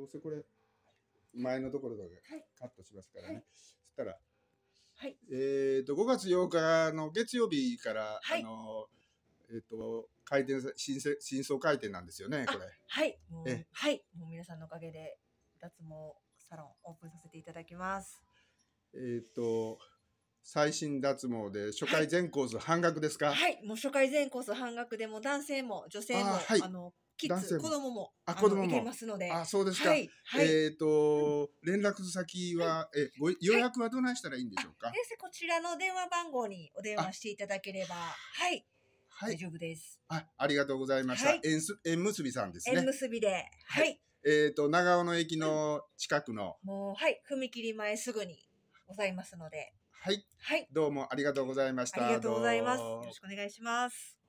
どうせこれ前のところとカットしますからね、はい、そしたら、はいえっと、と5月8日の月曜日から、はい、あのえっ、ー、と回転新新装回転なんですよねこれはいもうはいもう皆さんのおかげで脱毛サロンオープンさせていただきますえっ、と最新脱毛で初回全コース半額ですか、はい、はい、もう初回全コース半額でも男性も女性も、はい、あのキッズ、子供も、あ、子供も。いますので。あ、そうですか。はい。えっと、連絡先は、え、ご、予約はどないしたらいいんでしょうか。です。こちらの電話番号にお電話していただければ。はい。はい。大丈夫です。あ、ありがとうございました。縁す、縁結びさんですね。縁結びで。はい。えっと、長尾の駅の近くの。もう、はい。踏切前すぐにございますので。はい。はい。どうもありがとうございました。ありがとうございます。よろしくお願いします。